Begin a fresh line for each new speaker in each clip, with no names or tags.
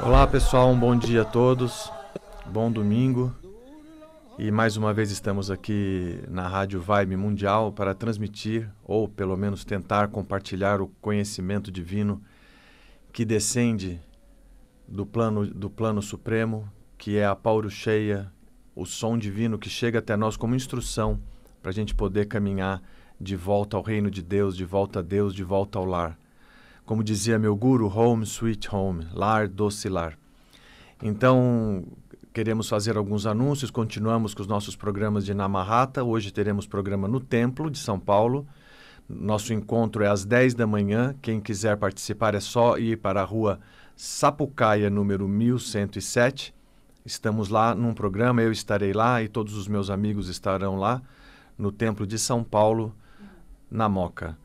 Olá pessoal, um bom dia a todos, bom domingo. E mais uma vez estamos aqui na Rádio Vibe Mundial para transmitir, ou pelo menos tentar compartilhar o conhecimento divino que descende do plano, do plano supremo, que é a Cheia, o som divino que chega até nós como instrução para a gente poder caminhar de volta ao reino de Deus, de volta a Deus, de volta ao lar. Como dizia meu guru, home sweet home, lar doce lar. Então, queremos fazer alguns anúncios, continuamos com os nossos programas de Namahata. Hoje teremos programa no Templo de São Paulo. Nosso encontro é às 10 da manhã. Quem quiser participar é só ir para a rua Sapucaia, número 1107. Estamos lá num programa, eu estarei lá e todos os meus amigos estarão lá no Templo de São Paulo na Moca,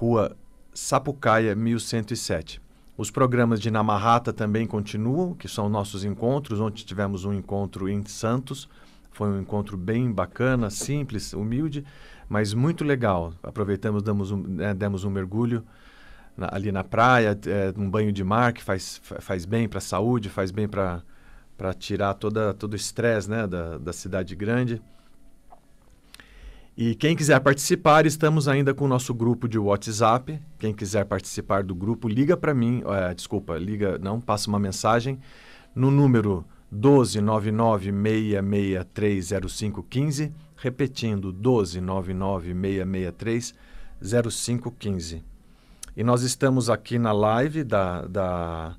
Rua Sapucaia 1107. Os programas de Namarrata também continuam, que são nossos encontros. Ontem tivemos um encontro em Santos. Foi um encontro bem bacana, simples, humilde, mas muito legal. Aproveitamos, damos um, né, demos um mergulho na, ali na praia, é, um banho de mar que faz, faz bem para a saúde, faz bem para tirar toda, todo o estresse né, da, da cidade grande. E quem quiser participar, estamos ainda com o nosso grupo de WhatsApp. Quem quiser participar do grupo, liga para mim, é, desculpa, liga, não, passa uma mensagem no número 12996630515, repetindo 12996630515. E nós estamos aqui na live da, da,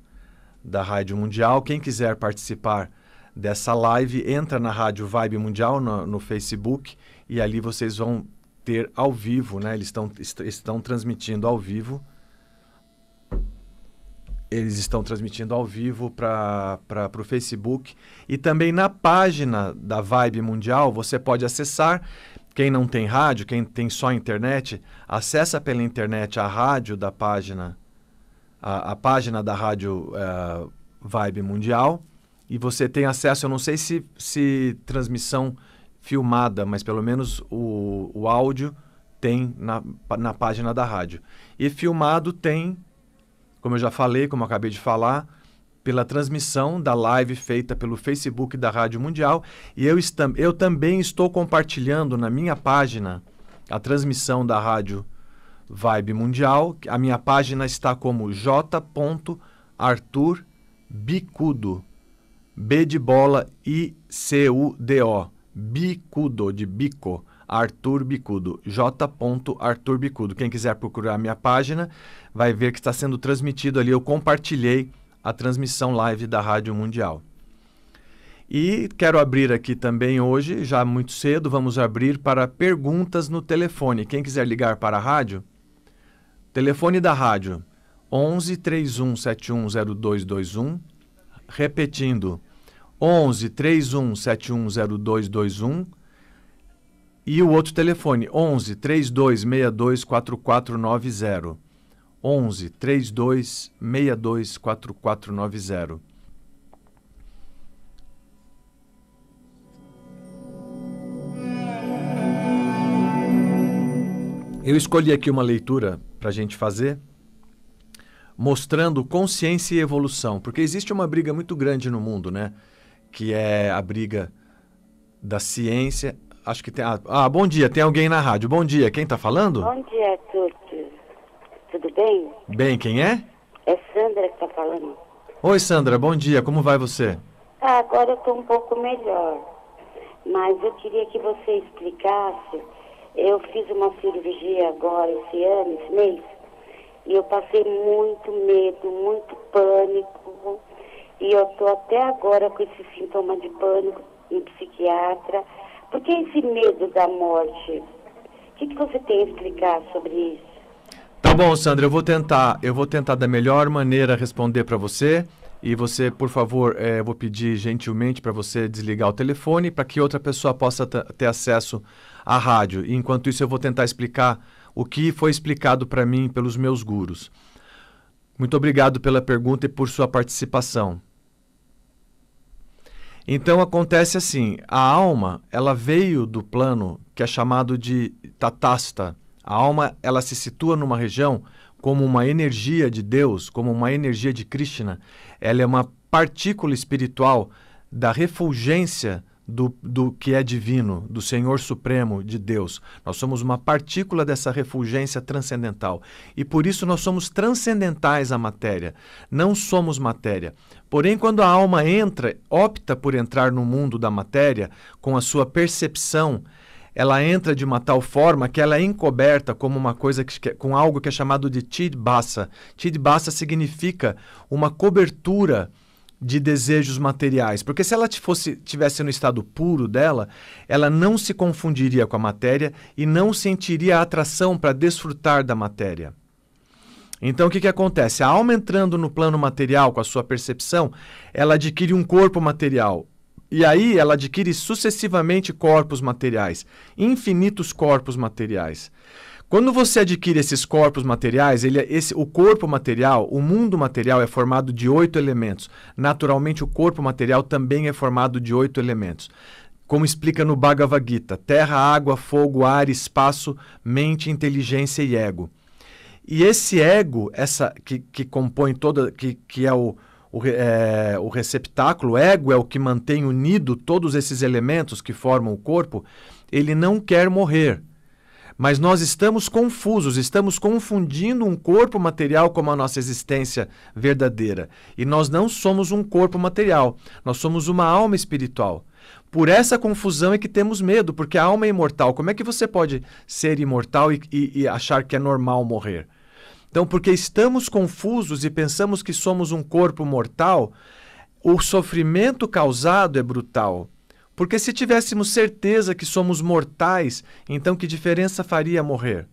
da Rádio Mundial. Quem quiser participar dessa live, entra na Rádio Vibe Mundial no, no Facebook e ali vocês vão ter ao vivo, né? Eles estão, est estão transmitindo ao vivo. Eles estão transmitindo ao vivo para o Facebook. E também na página da Vibe Mundial você pode acessar. Quem não tem rádio, quem tem só internet, acessa pela internet a rádio da página, a, a página da rádio uh, Vibe Mundial. E você tem acesso, eu não sei se, se transmissão filmada, mas pelo menos o, o áudio tem na, na página da rádio. E filmado tem, como eu já falei, como eu acabei de falar, pela transmissão da live feita pelo Facebook da Rádio Mundial. E eu, estam, eu também estou compartilhando na minha página a transmissão da Rádio Vibe Mundial. A minha página está como j.arthurbicudo. B de bola I C U D O Bicudo, de bico. Arthur Bicudo, J. Arthur Bicudo. Quem quiser procurar minha página vai ver que está sendo transmitido ali. Eu compartilhei a transmissão live da Rádio Mundial. E quero abrir aqui também hoje, já muito cedo, vamos abrir para perguntas no telefone. Quem quiser ligar para a rádio, telefone da rádio 11 31 710221, repetindo 11 31710221 e o outro telefone 11 3262 4490. 11 3262 4490. Eu escolhi aqui uma leitura para a gente fazer, mostrando consciência e evolução, porque existe uma briga muito grande no mundo, né? que é a briga da ciência. Acho que tem. Ah, ah bom dia, tem alguém na rádio. Bom dia, quem está falando? Bom dia a Tudo bem? Bem, quem é? É Sandra que está falando. Oi, Sandra, bom dia, como vai você? Ah, agora eu estou um pouco melhor. Mas eu queria que você explicasse. Eu fiz uma cirurgia agora, esse ano, esse mês, e eu passei muito medo, muito pânico e eu estou até agora com esse sintoma de pânico em psiquiatra. Por que esse medo da morte? O que, que você tem a explicar sobre isso? Tá bom, Sandra, eu vou tentar, eu vou tentar da melhor maneira responder para você. E você, por favor, é, eu vou pedir gentilmente para você desligar o telefone para que outra pessoa possa ter acesso à rádio. E enquanto isso, eu vou tentar explicar o que foi explicado para mim pelos meus gurus. Muito obrigado pela pergunta e por sua participação. Então acontece assim, a alma, ela veio do plano que é chamado de tatasta. A alma, ela se situa numa região como uma energia de Deus, como uma energia de Krishna. Ela é uma partícula espiritual da refulgência do, do que é divino, do Senhor Supremo, de Deus. Nós somos uma partícula dessa refulgência transcendental. E por isso nós somos transcendentais à matéria. Não somos matéria. Porém, quando a alma entra, opta por entrar no mundo da matéria, com a sua percepção, ela entra de uma tal forma que ela é encoberta como uma coisa que, com algo que é chamado de tidbassa. Tidbassa significa uma cobertura de desejos materiais. Porque se ela fosse tivesse no estado puro dela, ela não se confundiria com a matéria e não sentiria atração para desfrutar da matéria. Então o que, que acontece? A alma entrando no plano material com a sua percepção, ela adquire um corpo material e aí ela adquire sucessivamente corpos materiais, infinitos corpos materiais. Quando você adquire esses corpos materiais, ele, é esse, o corpo material, o mundo material é formado de oito elementos. Naturalmente, o corpo material também é formado de oito elementos. Como explica no Bhagavad Gita: terra, água, fogo, ar, espaço, mente, inteligência e ego. E esse ego, essa que, que compõe toda, que, que é o, o, é, o receptáculo, o ego é o que mantém unido todos esses elementos que formam o corpo, ele não quer morrer. Mas nós estamos confusos, estamos confundindo um corpo material com a nossa existência verdadeira. E nós não somos um corpo material, nós somos uma alma espiritual. Por essa confusão é que temos medo, porque a alma é imortal. Como é que você pode ser imortal e, e, e achar que é normal morrer? Então, porque estamos confusos e pensamos que somos um corpo mortal, o sofrimento causado é brutal. Porque se tivéssemos certeza que somos mortais, então que diferença faria morrer?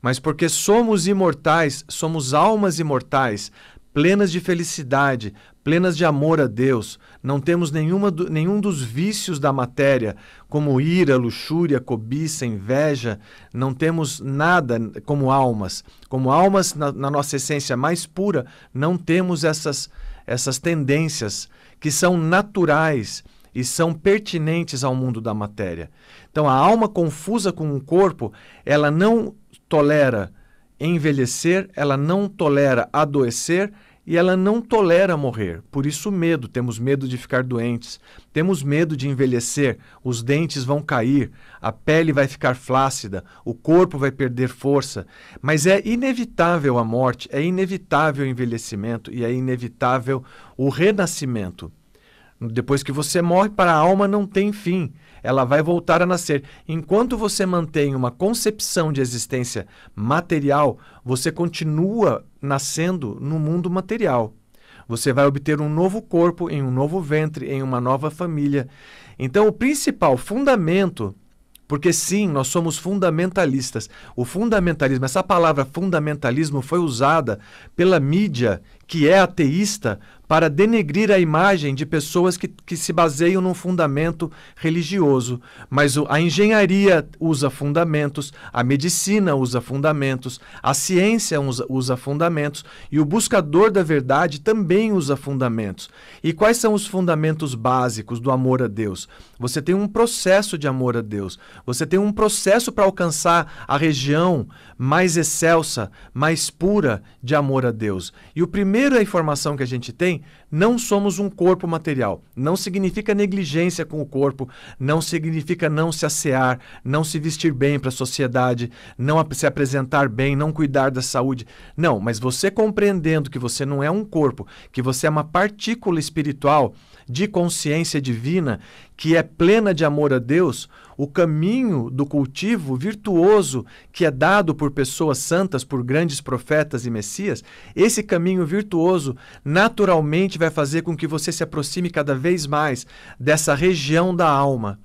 Mas porque somos imortais, somos almas imortais, plenas de felicidade, plenas de amor a Deus, não temos nenhuma, nenhum dos vícios da matéria, como ira, luxúria, cobiça, inveja, não temos nada como almas. Como almas, na, na nossa essência mais pura, não temos essas, essas tendências que são naturais e são pertinentes ao mundo da matéria. Então, a alma confusa com o corpo, ela não tolera envelhecer, ela não tolera adoecer, e ela não tolera morrer. Por isso, medo. Temos medo de ficar doentes, temos medo de envelhecer, os dentes vão cair, a pele vai ficar flácida, o corpo vai perder força. Mas é inevitável a morte, é inevitável o envelhecimento e é inevitável o renascimento. Depois que você morre, para a alma não tem fim, ela vai voltar a nascer. Enquanto você mantém uma concepção de existência material, você continua nascendo no mundo material. Você vai obter um novo corpo, em um novo ventre, em uma nova família. Então, o principal fundamento porque sim, nós somos fundamentalistas. O fundamentalismo, essa palavra fundamentalismo foi usada pela mídia que é ateísta para denegrir a imagem de pessoas que, que se baseiam num fundamento religioso. Mas a engenharia usa fundamentos, a medicina usa fundamentos, a ciência usa, usa fundamentos e o buscador da verdade também usa fundamentos. E quais são os fundamentos básicos do amor a Deus? Você tem um processo de amor a Deus, você tem um processo para alcançar a região mais excelsa, mais pura de amor a Deus. E o primeiro a informação que a gente tem assim, Não somos um corpo material. Não significa negligência com o corpo, não significa não se assear, não se vestir bem para a sociedade, não se apresentar bem, não cuidar da saúde. Não, mas você compreendendo que você não é um corpo, que você é uma partícula espiritual de consciência divina, que é plena de amor a Deus, o caminho do cultivo virtuoso que é dado por pessoas santas, por grandes profetas e messias, esse caminho virtuoso naturalmente gente vai fazer com que você se aproxime cada vez mais dessa região da alma.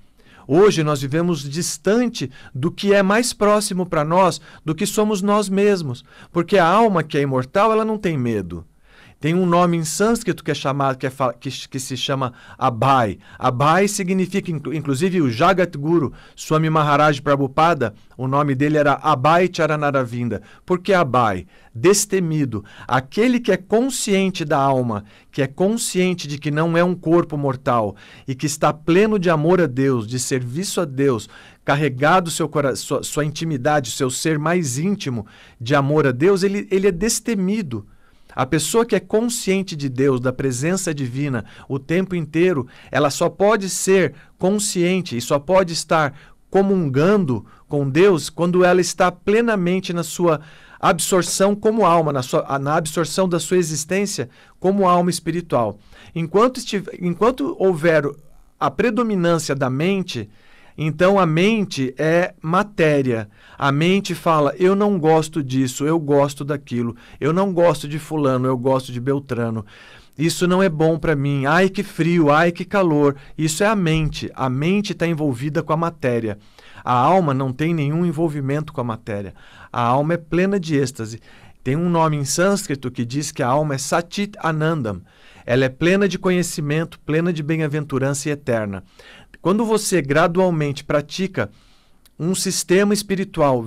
Hoje nós vivemos distante do que é mais próximo para nós do que somos nós mesmos, porque a alma que é imortal, ela não tem medo. Tem um nome em sânscrito que é chamado, que, é, que, que se chama Abai. Abai significa, inclusive, o Jagat Guru, Swami Maharaj Prabhupada, o nome dele era Abai Charanaravinda. Por que Abai? Destemido. Aquele que é consciente da alma, que é consciente de que não é um corpo mortal e que está pleno de amor a Deus, de serviço a Deus, carregado seu sua, sua intimidade, seu ser mais íntimo de amor a Deus, ele, ele é destemido. A pessoa que é consciente de Deus, da presença divina, o tempo inteiro, ela só pode ser consciente e só pode estar comungando com Deus quando ela está plenamente na sua absorção como alma, na, sua, na absorção da sua existência como alma espiritual. Enquanto, enquanto houver a predominância da mente, então a mente é matéria. A mente fala: eu não gosto disso, eu gosto daquilo, eu não gosto de Fulano, eu gosto de Beltrano. Isso não é bom para mim. Ai que frio, ai que calor. Isso é a mente. A mente está envolvida com a matéria. A alma não tem nenhum envolvimento com a matéria. A alma é plena de êxtase. Tem um nome em sânscrito que diz que a alma é Satit Anandam. Ela é plena de conhecimento, plena de bem-aventurança e eterna. Quando você gradualmente pratica um sistema espiritual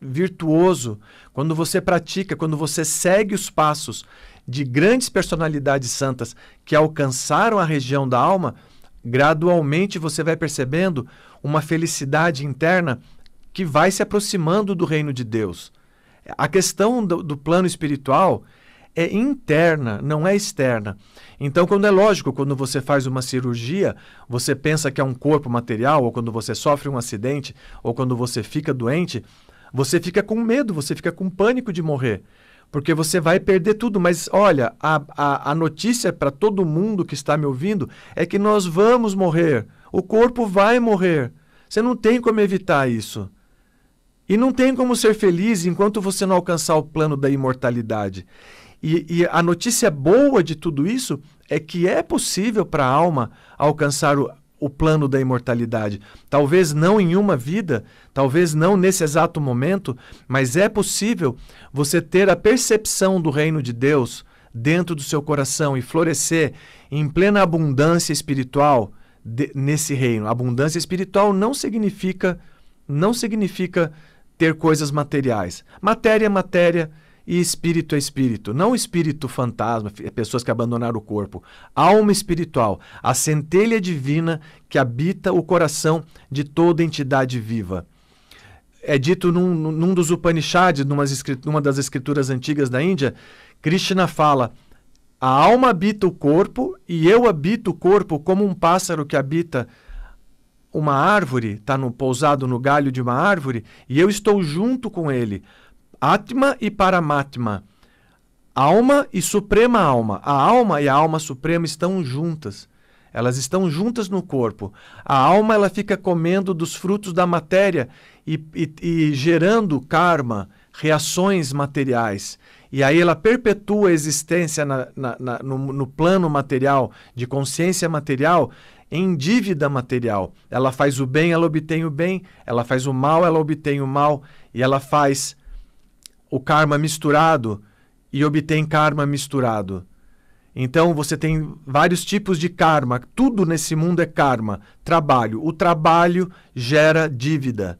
virtuoso, quando você pratica, quando você segue os passos de grandes personalidades santas que alcançaram a região da alma, gradualmente você vai percebendo uma felicidade interna que vai se aproximando do reino de Deus. A questão do, do plano espiritual é interna, não é externa. Então, quando é lógico, quando você faz uma cirurgia, você pensa que é um corpo material, ou quando você sofre um acidente, ou quando você fica doente, você fica com medo, você fica com pânico de morrer. Porque você vai perder tudo, mas olha, a, a, a notícia para todo mundo que está me ouvindo é que nós vamos morrer. O corpo vai morrer. Você não tem como evitar isso. E não tem como ser feliz enquanto você não alcançar o plano da imortalidade. E, e a notícia boa de tudo isso é que é possível para a alma alcançar o, o plano da imortalidade. Talvez não em uma vida, talvez não nesse exato momento, mas é possível você ter a percepção do reino de Deus dentro do seu coração e florescer em plena abundância espiritual de, nesse reino. Abundância espiritual não significa não significa ter coisas materiais. Matéria, é matéria, e espírito é espírito. Não espírito fantasma, pessoas que abandonaram o corpo. Alma espiritual, a centelha divina que habita o coração de toda entidade viva. É dito num, num dos Upanishads, numa das escrituras antigas da Índia, Krishna fala. A alma habita o corpo e eu habito o corpo como um pássaro que habita uma árvore, está no, pousado no galho de uma árvore, e eu estou junto com ele. Atma e Paramatma. Alma e Suprema Alma. A alma e a alma suprema estão juntas. Elas estão juntas no corpo. A alma ela fica comendo dos frutos da matéria e, e, e gerando karma, reações materiais. E aí ela perpetua a existência na, na, na, no, no plano material, de consciência material, em dívida material. Ela faz o bem, ela obtém o bem. Ela faz o mal, ela obtém o mal. E ela faz o karma misturado e obtém karma misturado. Então você tem vários tipos de karma. Tudo nesse mundo é karma. Trabalho. O trabalho gera dívida.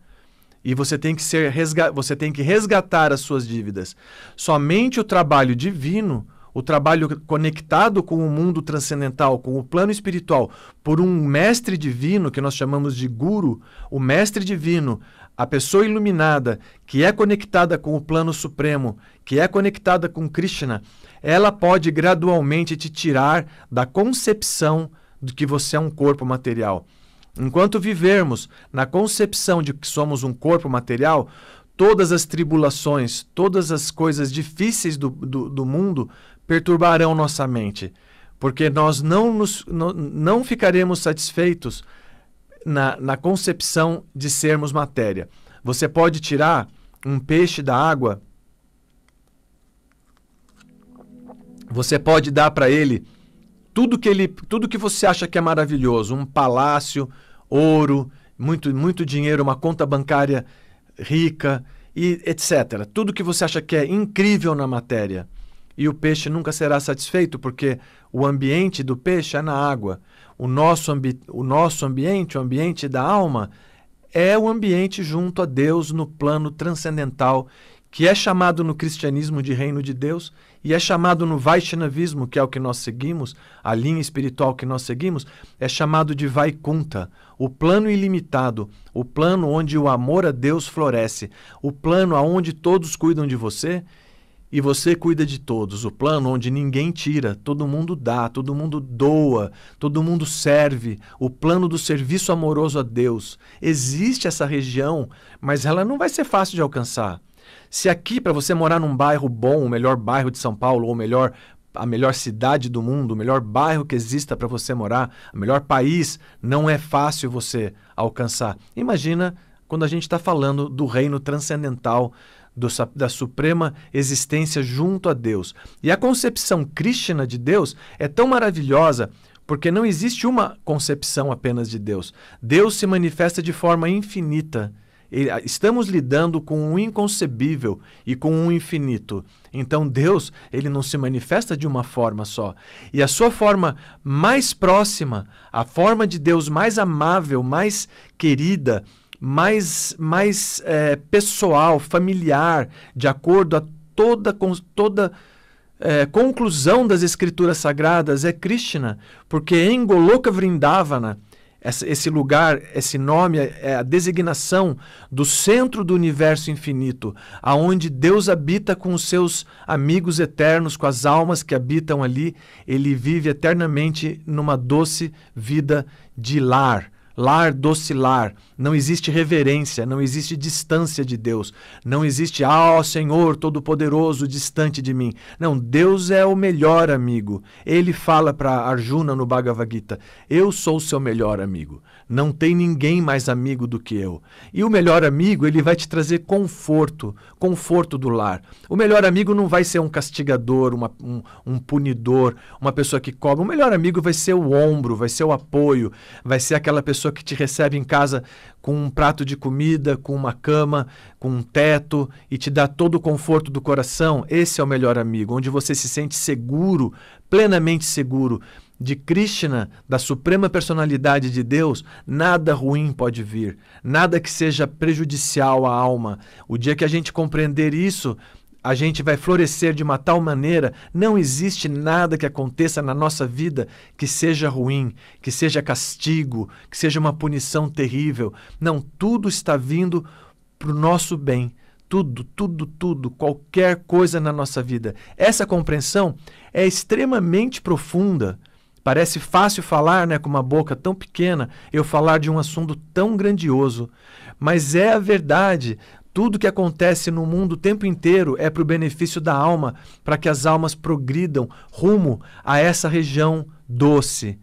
E você tem que ser você tem que resgatar as suas dívidas. Somente o trabalho divino, o trabalho conectado com o mundo transcendental, com o plano espiritual, por um mestre divino que nós chamamos de guru, o mestre divino, a pessoa iluminada que é conectada com o plano supremo, que é conectada com Krishna, ela pode gradualmente te tirar da concepção de que você é um corpo material. Enquanto vivermos na concepção de que somos um corpo material, todas as tribulações, todas as coisas difíceis do, do, do mundo perturbarão nossa mente, porque nós não, nos, não, não ficaremos satisfeitos na, na concepção de sermos matéria. Você pode tirar um peixe da água, você pode dar para ele tudo que ele, tudo que você acha que é maravilhoso, um palácio, ouro, muito, muito dinheiro, uma conta bancária rica e etc. Tudo que você acha que é incrível na matéria. E o peixe nunca será satisfeito porque o ambiente do peixe é na água o nosso, ambi o nosso ambiente, o ambiente da alma, é o ambiente junto a Deus no plano transcendental, que é chamado no cristianismo de reino de Deus e é chamado no Vaishnavismo, que é o que nós seguimos, a linha espiritual que nós seguimos, é chamado de Vaikuntha, o plano ilimitado, o plano onde o amor a Deus floresce, o plano aonde todos cuidam de você e você cuida de todos. O plano onde ninguém tira, todo mundo dá, todo mundo doa, todo mundo serve. O plano do serviço amoroso a Deus. Existe essa região, mas ela não vai ser fácil de alcançar. Se aqui, para você morar num bairro bom, o melhor bairro de São Paulo, ou melhor, a melhor cidade do mundo, o melhor bairro que exista para você morar, o melhor país, não é fácil você alcançar. Imagina quando a gente está falando do reino transcendental do, da suprema existência junto a Deus. E a concepção cristã de Deus é tão maravilhosa porque não existe uma concepção apenas de Deus. Deus se manifesta de forma infinita. Ah, estamos lidando com o inconcebível e com o infinito. Então Deus, ele não se manifesta de uma forma só. E a sua forma mais próxima, a forma de Deus mais amável, mais querida, mais, mais é, pessoal, familiar, de acordo a toda, com, toda é, conclusão das escrituras sagradas, é Krishna, porque em Goloka Vrindavana, esse lugar, esse nome é a designação do centro do universo infinito, aonde Deus habita com os seus amigos eternos, com as almas que habitam ali. Ele vive eternamente numa doce vida de lar lar docilar, não existe reverência, não existe distância de Deus, não existe, ah, oh, Senhor Todo-Poderoso, distante de mim. Não, Deus é o melhor amigo. Ele fala para Arjuna no Bhagavad Gita: Eu sou o seu melhor amigo. Não tem ninguém mais amigo do que eu. E o melhor amigo, ele vai te trazer conforto, conforto do lar. O melhor amigo não vai ser um castigador, uma, um, um punidor, uma pessoa que cobra. O melhor amigo vai ser o ombro, vai ser o apoio, vai ser aquela pessoa pessoa que te recebe em casa com um prato de comida, com uma cama, com um teto e te dá todo o conforto do coração, esse é o melhor amigo, onde você se sente seguro, plenamente seguro. De Krishna, da suprema personalidade de Deus, nada ruim pode vir, nada que seja prejudicial à alma. O dia que a gente compreender isso, a gente vai florescer de uma tal maneira, não existe nada que aconteça na nossa vida que seja ruim, que seja castigo, que seja uma punição terrível. Não, tudo está vindo para o nosso bem. Tudo, tudo, tudo, qualquer coisa na nossa vida. Essa compreensão é extremamente profunda. Parece fácil falar, né, com uma boca tão pequena, eu falar de um assunto tão grandioso, mas é a verdade. Tudo que acontece no mundo o tempo inteiro é para o benefício da alma, para que as almas progridam rumo a essa região doce,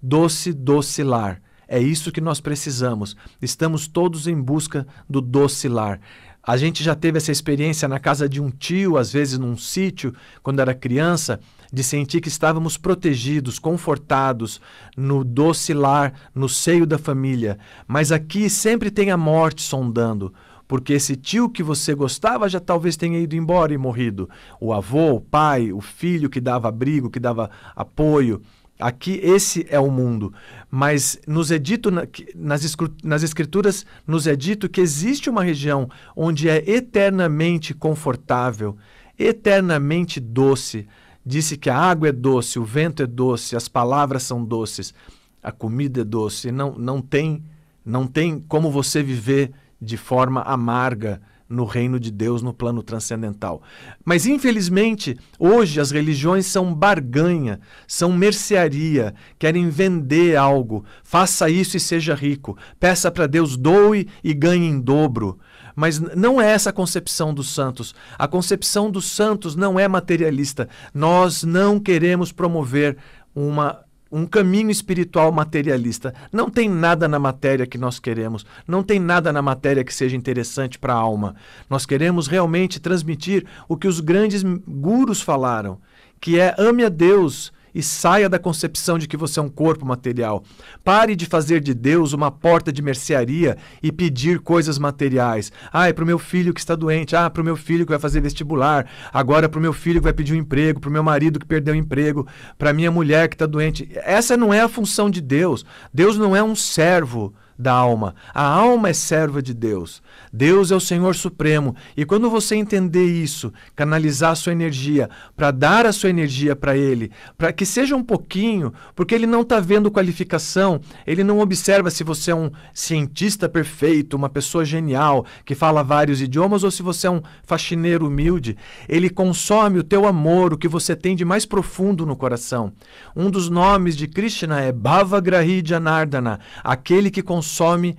doce, doce lar. É isso que nós precisamos. Estamos todos em busca do doce lar. A gente já teve essa experiência na casa de um tio, às vezes num sítio, quando era criança, de sentir que estávamos protegidos, confortados, no doce lar, no seio da família. Mas aqui sempre tem a morte sondando porque esse tio que você gostava já talvez tenha ido embora e morrido. O avô, o pai, o filho que dava abrigo, que dava apoio. Aqui esse é o mundo, mas nos é dito nas escrituras nos é dito que existe uma região onde é eternamente confortável, eternamente doce. Disse que a água é doce, o vento é doce, as palavras são doces, a comida é doce. Não, não tem, não tem como você viver de forma amarga no reino de Deus no plano transcendental. Mas infelizmente, hoje as religiões são barganha, são mercearia, querem vender algo. Faça isso e seja rico. Peça para Deus, doe e ganhe em dobro. Mas não é essa a concepção dos santos. A concepção dos santos não é materialista. Nós não queremos promover uma um caminho espiritual materialista. Não tem nada na matéria que nós queremos, não tem nada na matéria que seja interessante para a alma. Nós queremos realmente transmitir o que os grandes gurus falaram, que é ame a Deus e saia da concepção de que você é um corpo material. Pare de fazer de Deus uma porta de mercearia e pedir coisas materiais. Ah, é para o meu filho que está doente. Ah, para o meu filho que vai fazer vestibular. Agora para o meu filho que vai pedir um emprego. Para o meu marido que perdeu o emprego. Para minha mulher que está doente. Essa não é a função de Deus. Deus não é um servo da alma. A alma é serva de Deus. Deus é o Senhor Supremo. E quando você entender isso, canalizar a sua energia, para dar a sua energia para Ele, para que seja um pouquinho, porque Ele não está vendo qualificação, Ele não observa se você é um cientista perfeito, uma pessoa genial, que fala vários idiomas, ou se você é um faxineiro humilde. Ele consome o teu amor, o que você tem de mais profundo no coração. Um dos nomes de Krishna é Bhavagrahi Janardana, aquele que consome consome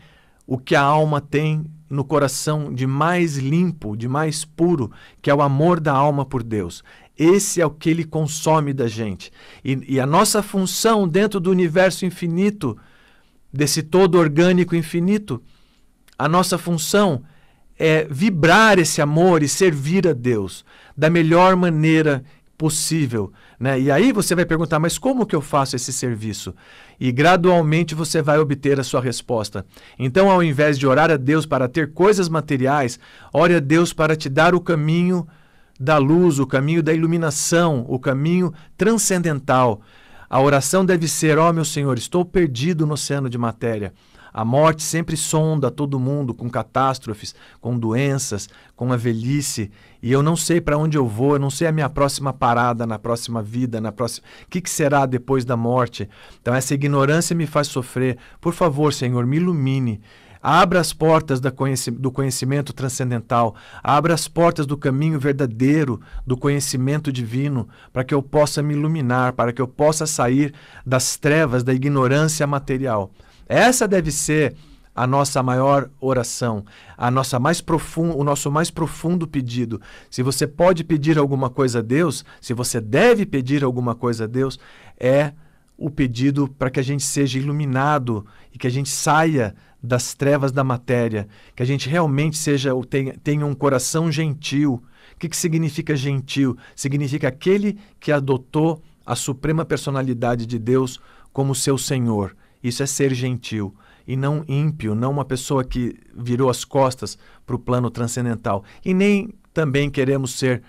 o que a alma tem no coração de mais limpo, de mais puro, que é o amor da alma por Deus. Esse é o que ele consome da gente. E, e a nossa função dentro do universo infinito, desse todo orgânico infinito, a nossa função é vibrar esse amor e servir a Deus da melhor maneira possível. Né? E aí você vai perguntar, mas como que eu faço esse serviço? E gradualmente você vai obter a sua resposta. Então, ao invés de orar a Deus para ter coisas materiais, ore a Deus para te dar o caminho da luz, o caminho da iluminação, o caminho transcendental. A oração deve ser: ó oh, meu Senhor, estou perdido no oceano de matéria. A morte sempre sonda todo mundo com catástrofes, com doenças, com a velhice. E eu não sei para onde eu vou, eu não sei a minha próxima parada, na próxima vida, na próxima. O que, que será depois da morte? Então, essa ignorância me faz sofrer. Por favor, Senhor, me ilumine. Abra as portas do conhecimento transcendental, abra as portas do caminho verdadeiro do conhecimento divino, para que eu possa me iluminar, para que eu possa sair das trevas, da ignorância material. Essa deve ser a nossa maior oração, a nossa mais profundo, o nosso mais profundo pedido. Se você pode pedir alguma coisa a Deus, se você deve pedir alguma coisa a Deus, é o pedido para que a gente seja iluminado e que a gente saia das trevas da matéria, que a gente realmente seja tenha, tenha um coração gentil. O que, que significa gentil? Significa aquele que adotou a suprema personalidade de Deus como seu Senhor isso é ser gentil e não ímpio, não uma pessoa que virou as costas para o plano transcendental. E nem também queremos ser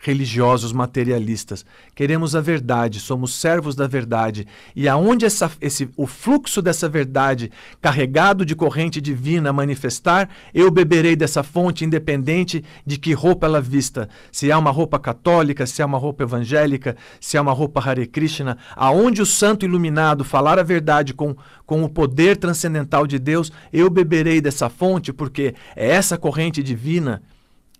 religiosos materialistas. Queremos a verdade, somos servos da verdade. E aonde essa, esse, o fluxo dessa verdade, carregado de corrente divina, manifestar, eu beberei dessa fonte, independente de que roupa ela vista. Se é uma roupa católica, se é uma roupa evangélica, se é uma roupa Hare Krishna. Aonde o santo iluminado falar a verdade com, com o poder transcendental de Deus, eu beberei dessa fonte, porque é essa corrente divina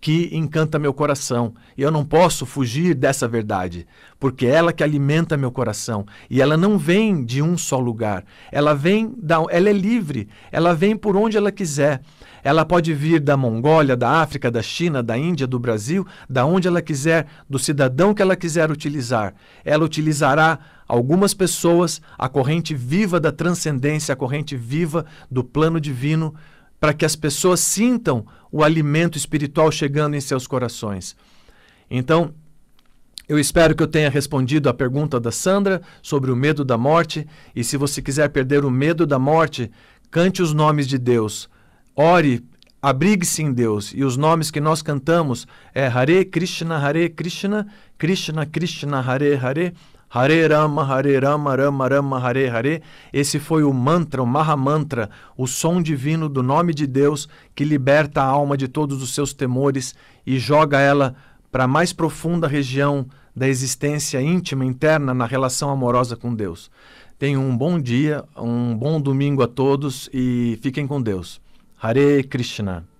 que encanta meu coração. E eu não posso fugir dessa verdade, porque é ela que alimenta meu coração. E ela não vem de um só lugar. Ela vem da, ela é livre. Ela vem por onde ela quiser. Ela pode vir da Mongólia, da África, da China, da Índia, do Brasil, da onde ela quiser, do cidadão que ela quiser utilizar. Ela utilizará algumas pessoas a corrente viva da transcendência, a corrente viva do plano divino para que as pessoas sintam o alimento espiritual chegando em seus corações. Então, eu espero que eu tenha respondido a pergunta da Sandra sobre o medo da morte. E se você quiser perder o medo da morte, cante os nomes de Deus. Ore, abrigue-se em Deus. E os nomes que nós cantamos é Hare Krishna, Hare Krishna, Krishna Krishna, Hare Hare. Hare Rama, Hare Rama, Rama Rama, Hare Hare. Esse foi o mantra, o Mahamantra, Mantra, o som divino do nome de Deus que liberta a alma de todos os seus temores e joga ela para a mais profunda região da existência íntima, interna, na relação amorosa com Deus. Tenham um bom dia, um bom domingo a todos e fiquem com Deus. Hare Krishna.